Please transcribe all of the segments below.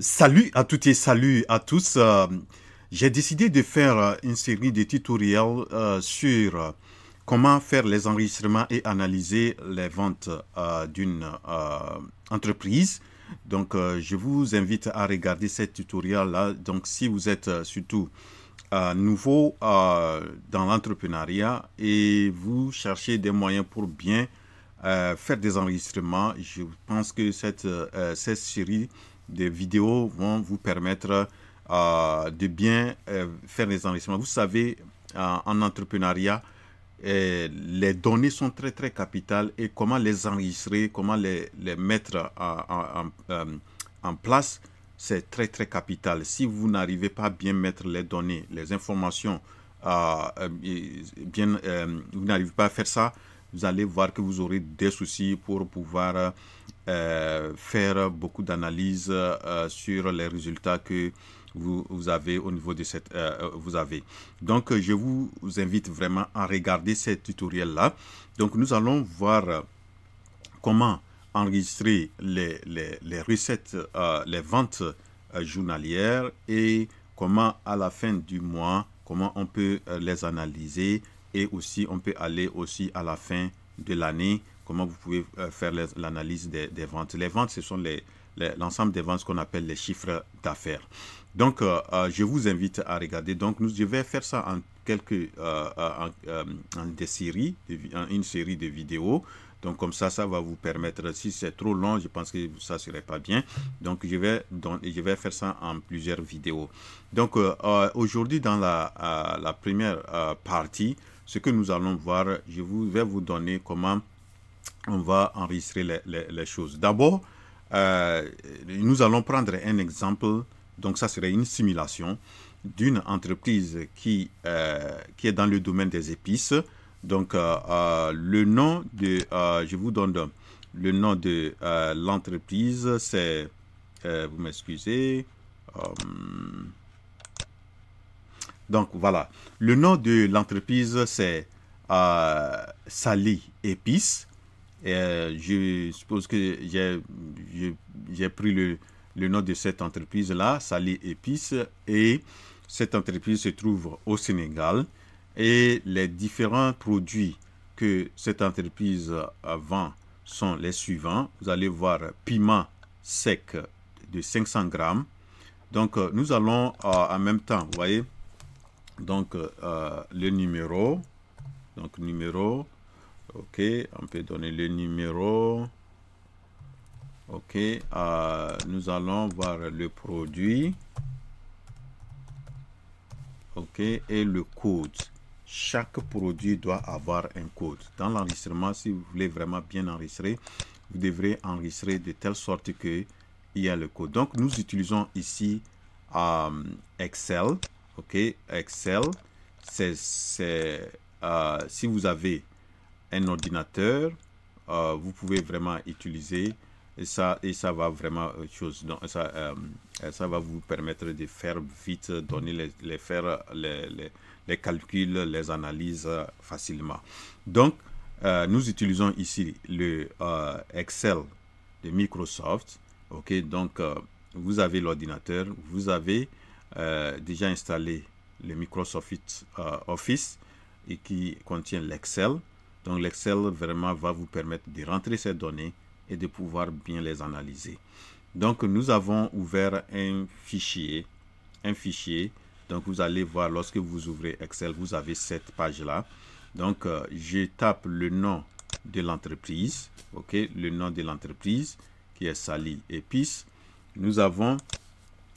Salut à toutes et salut à tous. Euh, j'ai décidé de faire euh, une série de tutoriels euh, sur comment faire les enregistrements et analyser les ventes d'une entreprise. Donc, je vous invite à regarder ce tutoriel-là. Donc, si vous êtes surtout nouveau dans l'entrepreneuriat et vous cherchez des moyens pour bien faire des enregistrements, je pense que cette, cette série des vidéos vont vous permettre euh, de bien euh, faire les enregistrements Vous savez, euh, en entrepreneuriat, les données sont très très capitales et comment les enregistrer, comment les, mettre en, place, c'est très très capital. Si vous n'arrivez pas à bien mettre les données, les informations, bien, vous n'arrivez pas à faire ça, vous allez voir que vous aurez des soucis pour pouvoir euh, faire beaucoup d'analyses euh, sur les résultats que vous, avez au niveau de cette euh, vous avez donc je vous invite vraiment à regarder ce tutoriel là donc nous allons voir comment enregistrer les, les recettes les ventes journalières et comment à la fin du mois comment on peut les analyser et aussi on peut aller aussi à la fin de l'année comment vous pouvez euh, faire l'analyse des, ventes. Les ventes, ce sont l'ensemble les, des ventes qu'on appelle les chiffres d'affaires. Donc, euh, euh, je vous invite à regarder. Donc, je vais faire ça en quelques, en, des séries, une série de vidéos. Donc, comme ça, ça va vous permettre, si c'est trop long, je pense que ça ne serait pas bien. Donc, je vais, je vais faire ça en plusieurs vidéos. Donc, aujourd'hui, dans la, première partie, ce que nous allons voir, je vais vous donner comment on va enregistrer les, choses. D'abord, euh, nous allons prendre un exemple, donc ça serait une simulation d'une entreprise qui, euh, qui est dans le domaine des épices. Donc, euh, le nom de, je vous donne le nom de l'entreprise, c'est, vous m'excusez, donc voilà, le nom de l'entreprise c'est Sally Épices. Et euh, je suppose que j'ai pris le, nom de cette entreprise-là, Salé Épices, et cette entreprise se trouve au Sénégal et les différents produits que cette entreprise vend sont les suivants. Vous allez voir piment sec de 500 grammes. Donc, euh, nous allons euh, en même temps, vous voyez, donc le numéro, donc numéro Ok, on peut donner le numéro. Ok, euh, nous allons voir le produit. Ok, et le code. Chaque produit doit avoir un code. Dans l'enregistrement, si vous voulez vraiment bien enregistrer, vous devrez enregistrer de telle sorte que il y a le code. Donc, nous utilisons ici euh, Excel. Ok, Excel. C'est euh, si vous avez un ordinateur, euh, vous pouvez vraiment utiliser ça et ça va vraiment euh, chose euh, ça, va vous permettre de faire vite donner les, faire les, calculs les analyses facilement donc nous utilisons ici le Excel de Microsoft ok donc vous avez l'ordinateur vous avez déjà installé le Microsoft Office et qui contient l'Excel donc l'Excel vraiment va vous permettre de rentrer ces données et de pouvoir bien les analyser. Donc nous avons ouvert un fichier, un fichier. Donc vous allez voir lorsque vous ouvrez Excel, vous avez cette page là. Donc euh, je tape le nom de l'entreprise, OK, le nom de l'entreprise qui est Sally Épices. Nous avons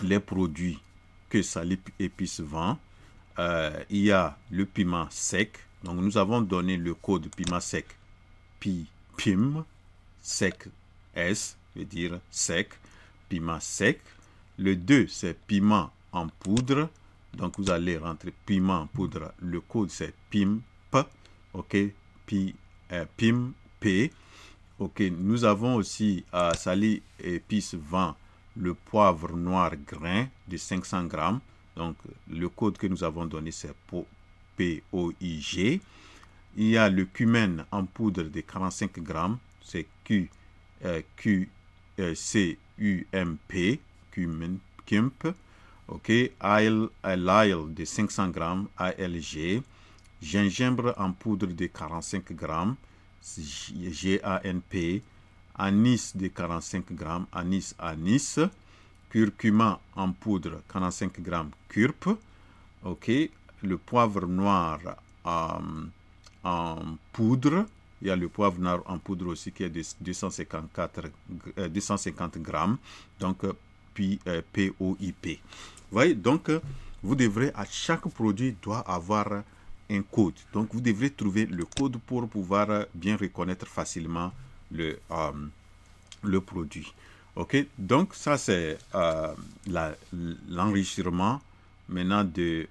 les produits que Sally Épices vend. Euh, il y a le piment sec, donc nous avons donné le code sec. pi, PIM, SEC, S, veut dire SEC, sec. Le 2, c'est piment en poudre. Donc vous allez rentrer piment en poudre. Le code, c'est p, ok, pi, euh, PIM, P. Ok, nous avons aussi à euh, sali épice 20, le poivre noir grain de 500 grammes. Donc le code que nous avons donné, c'est P-O-I-G. Il y a le cumène en poudre de 45 grammes, c'est euh, Q, euh, C U M P, Kimp. Ok, l'AIL de 500 grammes, ALG, gingembre en poudre de 45 grammes, C-G-A-N-P. anis de 45 grammes, anis anis, curcuma en poudre 45 grammes, curp, ok, le poivre noir euh, en, poudre. Il y a le poivre noir en poudre aussi qui est de 254, 250 euh, grammes. Donc, puis euh, POIP. Vous voyez, donc, vous devrez, à chaque produit doit avoir un code. Donc, vous devrez trouver le code pour pouvoir bien reconnaître facilement le, le produit. OK Donc, ça, c'est l'enrichissement maintenant de,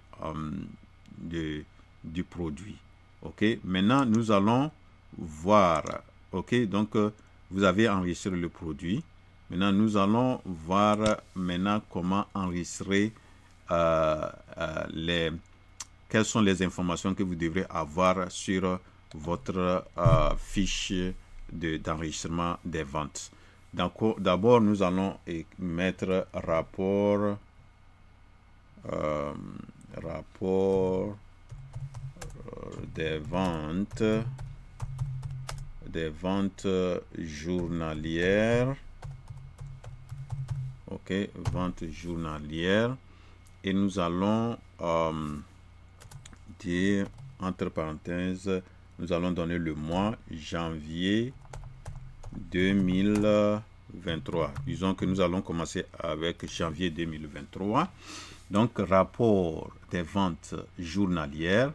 de, du produit. Ok, maintenant nous allons voir. Ok, donc euh, vous avez enregistré le produit. Maintenant nous allons voir maintenant comment enregistrer euh, euh, les quelles sont les informations que vous devrez avoir sur votre fiche d'enregistrement des ventes. D'abord, nous allons mettre rapport rapport euh, des ventes, des ventes journalières. OK, ventes journalières. Et nous allons euh, dire, entre parenthèses, nous allons donner le mois janvier 2023. Disons que nous allons commencer avec janvier 2023. Donc, rapport des ventes journalières.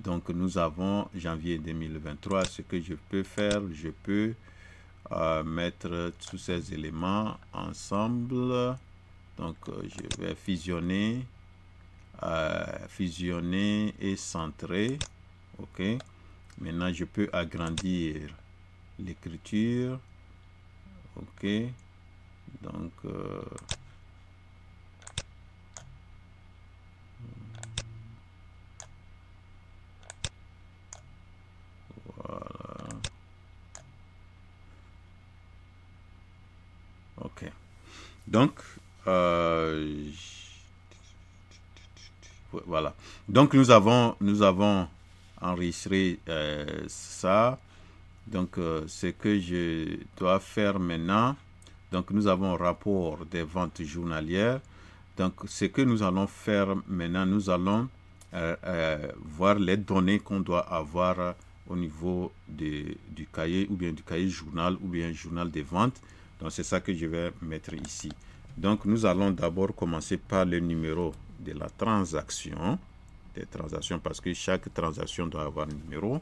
Donc, nous avons janvier 2023. Ce que je peux faire, je peux euh, mettre tous ces éléments ensemble. Donc, euh, je vais fusionner, euh, fusionner et centrer. OK. Maintenant, je peux agrandir l'écriture. OK. Donc... Donc, euh, voilà. Donc, nous avons, nous avons enregistré euh, ça. Donc, euh, ce que je dois faire maintenant, donc nous avons un rapport des ventes journalières. Donc, ce que nous allons faire maintenant, nous allons voir les données qu'on doit avoir au niveau de, du cahier ou bien du cahier journal ou bien journal des ventes. Donc c'est ça que je vais mettre ici. Donc nous allons d'abord commencer par le numéro de la transaction, des transactions parce que chaque transaction doit avoir un numéro.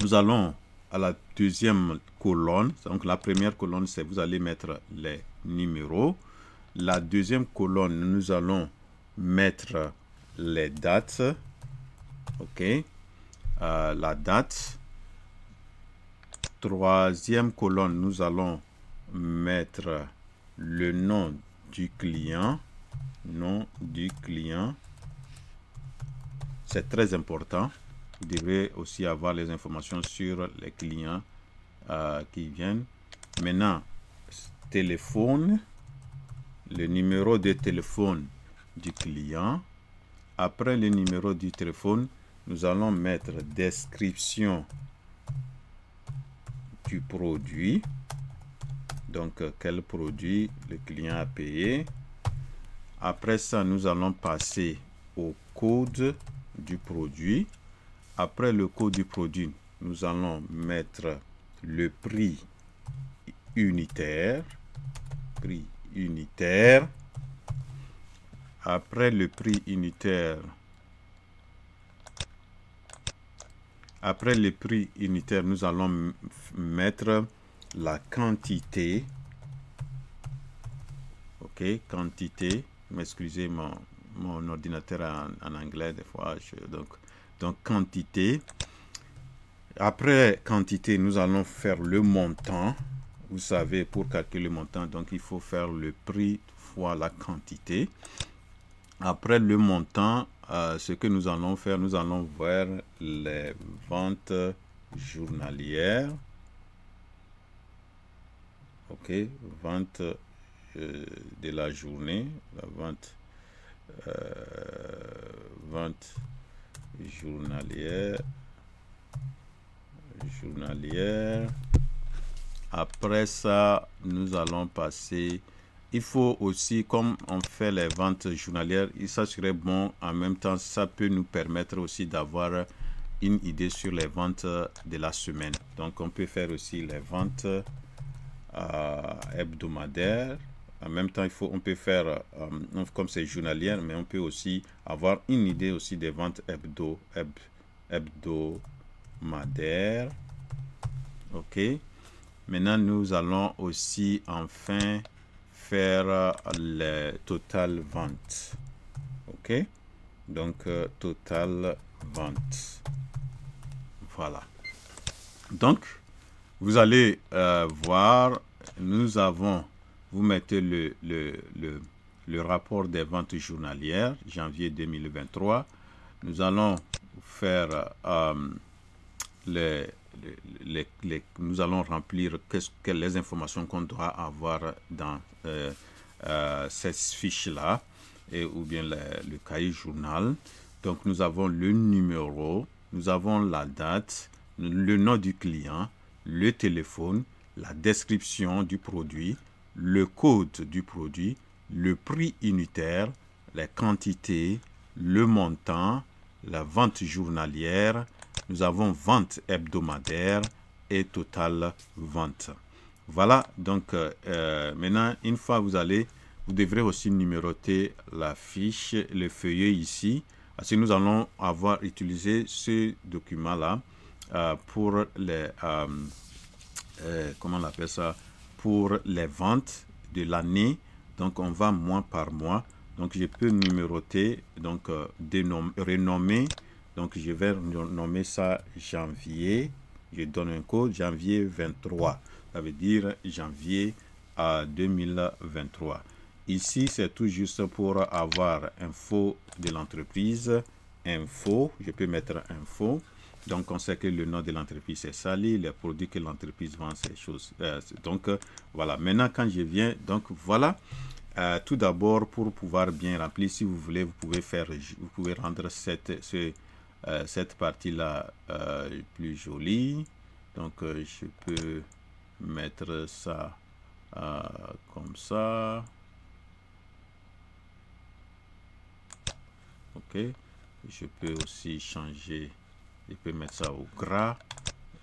Nous allons à la deuxième colonne, donc la première colonne c'est vous allez mettre les numéros. La deuxième colonne, nous allons mettre les dates. OK. Euh, la date. Troisième colonne, nous allons mettre le nom du client, nom du client. C'est très important. Vous devez aussi avoir les informations sur les clients euh, qui viennent. Maintenant, téléphone, le numéro de téléphone du client. Après le numéro du téléphone, nous allons mettre description du produit donc euh, quel produit le client a payé. Après ça, nous allons passer au code du produit. Après le code du produit, nous allons mettre le prix unitaire. Prix unitaire. Après le prix unitaire, après le prix unitaire, nous allons mettre la quantité, ok, quantité, m'excusez mon, mon ordinateur en, anglais des fois, donc, quantité. Après quantité, nous allons faire le montant. Vous savez, pour calculer le montant, donc il faut faire le prix fois la quantité. Après le montant, euh, ce que nous allons faire, nous allons voir les ventes journalières ok vente euh, de la journée la vente euh, vente journalière journalière après ça nous allons passer il faut aussi, comme on fait les ventes journalières, il serait bon. En même temps, ça peut nous permettre aussi d'avoir une idée sur les ventes de la semaine. Donc, on peut faire aussi les ventes euh, hebdomadaire. En même temps, il faut, on peut faire, euh, comme c'est journalière, mais on peut aussi avoir une idée aussi des ventes hebdo, heb, hebdomadaires. OK. Maintenant, nous allons aussi enfin faire euh, les total ventes. OK. Donc, total vente. Voilà. Donc, vous allez euh, voir, nous avons, vous mettez le, le, le, rapport des ventes journalières, janvier 2023. Nous allons faire euh, les, les, les, nous allons remplir les informations qu'on doit avoir dans euh, cette fiche-là, ou bien le, cahier journal. Donc, nous avons le numéro, nous avons la date, le nom du client, le téléphone, la description du produit, le code du produit, le prix unitaire, la quantité, le montant, la vente journalière, nous avons vente hebdomadaire et totale vente. Voilà, donc euh, euh, maintenant, une fois vous allez, vous devrez aussi numéroter la fiche, le feuillet ici, parce que nous allons avoir utilisé ce document-là euh, pour les euh, euh, comment on appelle ça pour les ventes de l'année. Donc on va mois par mois. Donc je peux numéroter, donc renommer. Donc je vais nommer ça janvier. Je donne un code janvier 23. Ça veut dire janvier à 2023. Ici, c'est tout juste pour avoir info de l'entreprise. Info, je peux mettre info. Donc, on sait que le nom de l'entreprise c'est Sally. les produits que l'entreprise vend, ces choses. Euh, donc, euh, voilà. Maintenant, quand je viens, donc voilà. Euh, tout d'abord, pour pouvoir bien remplir, si vous voulez, vous pouvez faire, vous pouvez rendre cette, cette partie-là plus jolie. Donc, je peux mettre ça comme ça. Ok. Je peux aussi changer je peux mettre ça au gras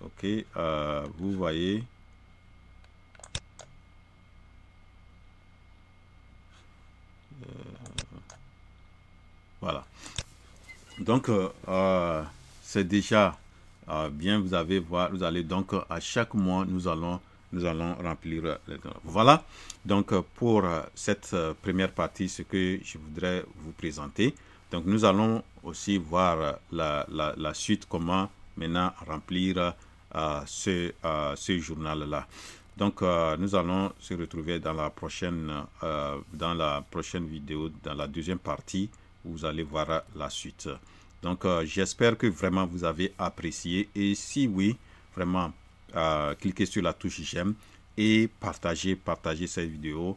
ok euh, vous voyez euh, voilà donc euh, c'est déjà bien vous avez voir vous allez donc à chaque mois nous allons nous allons remplir Voilà donc pour cette première partie ce que je voudrais vous présenter. Donc nous allons aussi voir euh, la, la, suite, comment maintenant remplir euh, ce, euh, ce journal-là. Donc nous allons se retrouver dans la, prochaine, dans la prochaine vidéo, dans la deuxième partie, où vous allez voir la suite. Donc j'espère que vraiment vous avez apprécié et si oui, vraiment, cliquez sur la touche j'aime et partagez, partagez cette vidéo.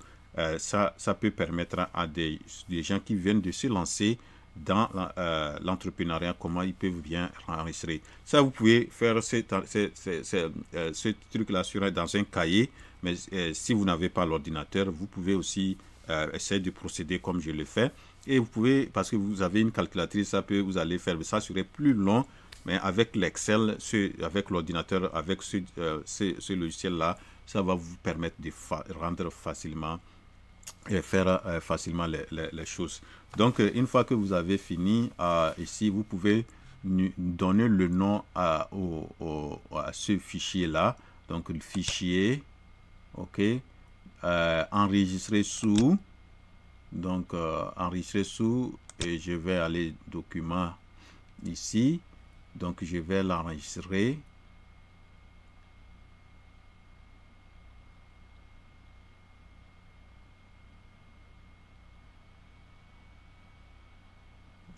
ça, ça peut permettre à des gens qui viennent de se lancer dans euh, l'entrepreneuriat, comment ils peuvent bien enregistrer. Ça, vous pouvez faire ce, euh, truc-là sur, dans un cahier, mais euh, si vous n'avez pas l'ordinateur, vous pouvez aussi essayer de procéder comme je le fais. Et vous pouvez, parce que vous avez une calculatrice, ça peut, vous allez faire, ça serait plus long, mais avec l'Excel, avec l'ordinateur, avec ce, logiciel-là, ça va vous permettre de rendre facilement et faire euh, facilement les, choses. Donc, euh, une fois que vous avez fini euh, ici, vous pouvez donner le nom à, ce fichier-là. Donc, le fichier, OK, Enregistrer sous, donc enregistrer sous, et je vais aller document ici. Donc, je vais l'enregistrer.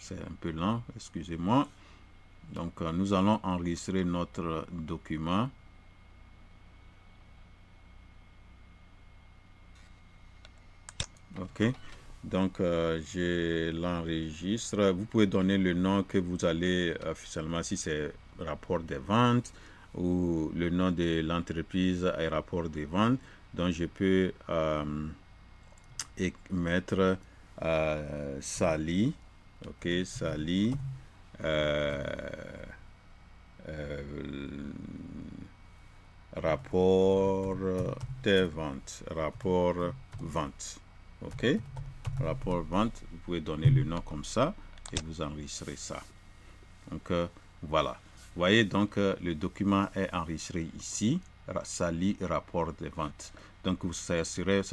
c'est un peu lent, excusez-moi. Donc, euh, nous allons enregistrer notre document. OK. Donc, euh, je l'enregistre. Vous pouvez donner le nom que vous allez officiellement, si c'est rapport de vente, ou le nom de l'entreprise et rapport des ventes. Donc, je peux euh, mettre euh, Sally. Ok, ça euh, euh, rapport des ventes. Rapport vente. Ok. Rapport vente. Vous pouvez donner le nom comme ça et vous enregistrez ça. Donc euh, voilà. voyez donc le document est enregistré ici. Ça rapport de ventes. Donc vous ça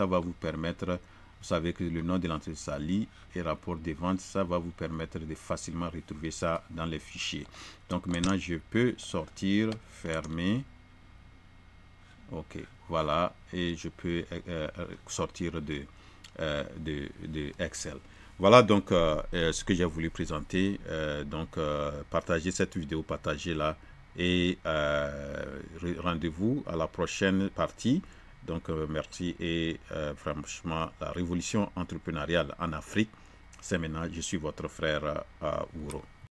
va vous permettre vous savez que le nom de l'entreprise Sali et rapport de vente, ça va vous permettre de facilement retrouver ça dans les fichiers. Donc maintenant, je peux sortir, fermer. OK, voilà. Et je peux euh, euh, sortir euh, de, de, Excel. Voilà donc ce que j'ai voulu présenter. donc, partagez cette vidéo, partagez-la. Et rendez-vous à la prochaine partie. Donc euh, merci et euh, franchement, la révolution entrepreneuriale en Afrique, c'est maintenant, je suis votre frère euh, Ouro.